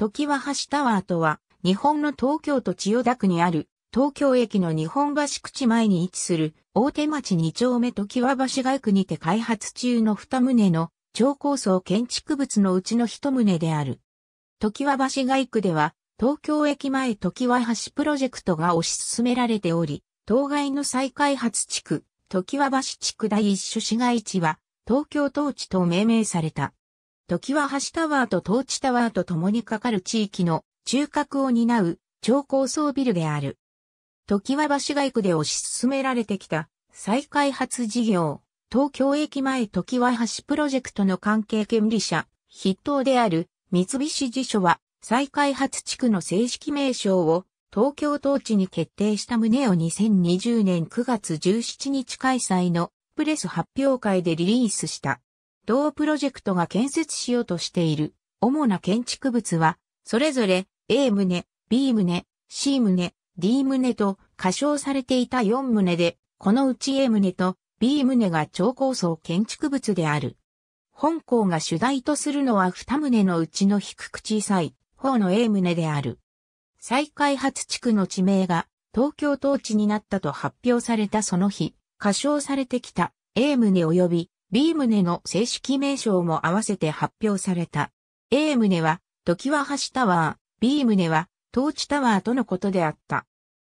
時は橋タワーとは、日本の東京都千代田区にある、東京駅の日本橋口前に位置する、大手町2丁目時は橋街区にて開発中の2棟の、超高層建築物のうちの1棟である。時は橋街区では、東京駅前時は橋プロジェクトが推し進められており、当該の再開発地区、時は橋地区第一種市街地は、東京統治と命名された。時は橋タワーとトーチタワーと共にかかる地域の中核を担う超高層ビルである。時は橋外区で推し進められてきた再開発事業、東京駅前時は橋プロジェクトの関係権利者、筆頭である三菱辞書は再開発地区の正式名称を東京統治に決定した旨を2020年9月17日開催のプレス発表会でリリースした。同プロジェクトが建設しようとしている主な建築物は、それぞれ A 棟、B 棟、C 棟、D 棟と過称されていた4棟で、このうち A 棟と B 棟が超高層建築物である。本校が主題とするのは2棟のうちの低く小さい方の A 棟である。再開発地区の地名が東京統治になったと発表されたその日、過称されてきた A 棟及び B 棟の正式名称も合わせて発表された。A 棟は、時は橋タワー、B 棟は、トーチタワーとのことであった。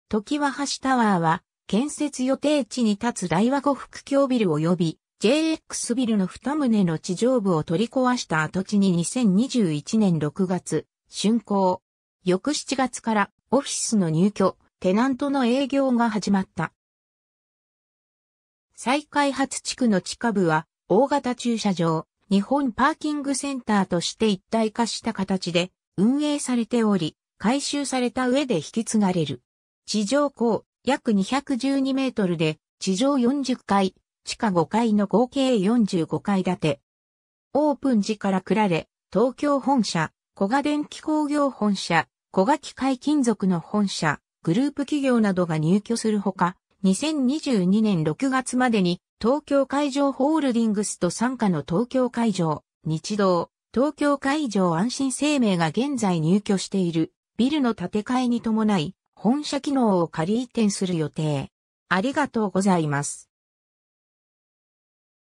時は橋タワーは、建設予定地に立つ大和湖副橋ビル及び JX ビルの二棟の地上部を取り壊した跡地に2021年6月、竣工。翌7月からオフィスの入居、テナントの営業が始まった。再開発地区の地下部は、大型駐車場、日本パーキングセンターとして一体化した形で運営されており、改修された上で引き継がれる。地上高約212メートルで、地上40階、地下5階の合計45階建て。オープン時からくられ、東京本社、小賀電機工業本社、小賀機械金属の本社、グループ企業などが入居するほか、2022年6月までに東京海上ホールディングスと参加の東京海上、日動、東京海上安心生命が現在入居しているビルの建て替えに伴い本社機能を仮移転する予定。ありがとうございます。